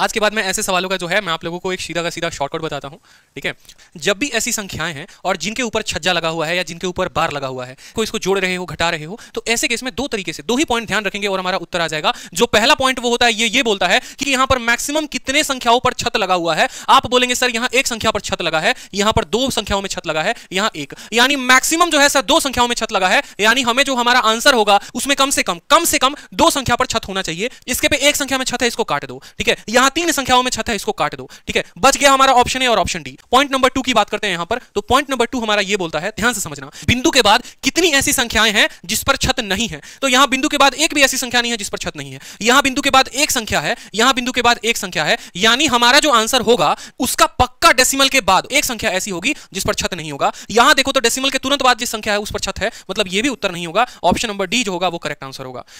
आज के बाद मैं ऐसे सवालों का जो है मैं आप लोगों को एक सीधा का सीधा शॉर्टकट बताता हूँ ठीक है जब भी ऐसी संख्याएं हैं और जिनके ऊपर छज्जा लगा हुआ है या जिनके ऊपर बार लगा हुआ है कोई इसको जोड़ रहे हो घटा रहे हो तो ऐसे केस में दो तरीके से दो ही पॉइंट ध्यान रखेंगे और हमारा उत्तर आ जाएगा जो पहला पॉइंट वो होता है ये ये बोलता है कि यहाँ पर मैक्सिमम कितने संख्याओं पर छत लगा हुआ है आप बोलेंगे सर यहाँ एक संख्या पर छत लगा है यहाँ पर दो संख्याओं में छत लगा है यहाँ एक यानी मैक्सिमम जो है सर दो संख्याओं में छत लगा है यानी हमें जो हमारा आंसर होगा उसमें कम से कम कम से कम दो संख्या पर छत होना चाहिए इसके पे एक संख्या में छत है इसको काट दो ठीक है यहां जहां तीन संख्याओं में छत है इसको काट दो ठीक है बच गया हमारा ऑप्शन ए और option D point number two की बात करते हैं यहां पर तो पॉइंट नंबर टू हमारा ये बोलता है ध्यान से समझना बिंदु के बाद कितनी ऐसी संख्याएं हैं जिस पर छत नहीं है तो यहां बिंदु के बाद एक भी ऐसी संख्या नहीं है जिस पर छत नहीं है यहां बिंदु के बाद एक संख्या है यहां बिंदु के बाद एक संख्या है यानी हमारा जो आंसर होगा उसका पक्का डेसिमल के बाद एक संख्या ऐसी होगी जिस पर छत नहीं होगा यहां देखो तो डेसिमल के तुरंत बाद जिस संख्या है उस पर छत है मतलब यह भी उत्तर नहीं होगा ऑप्शन नंबर डी जो होगा वो करेक्ट आंसर होगा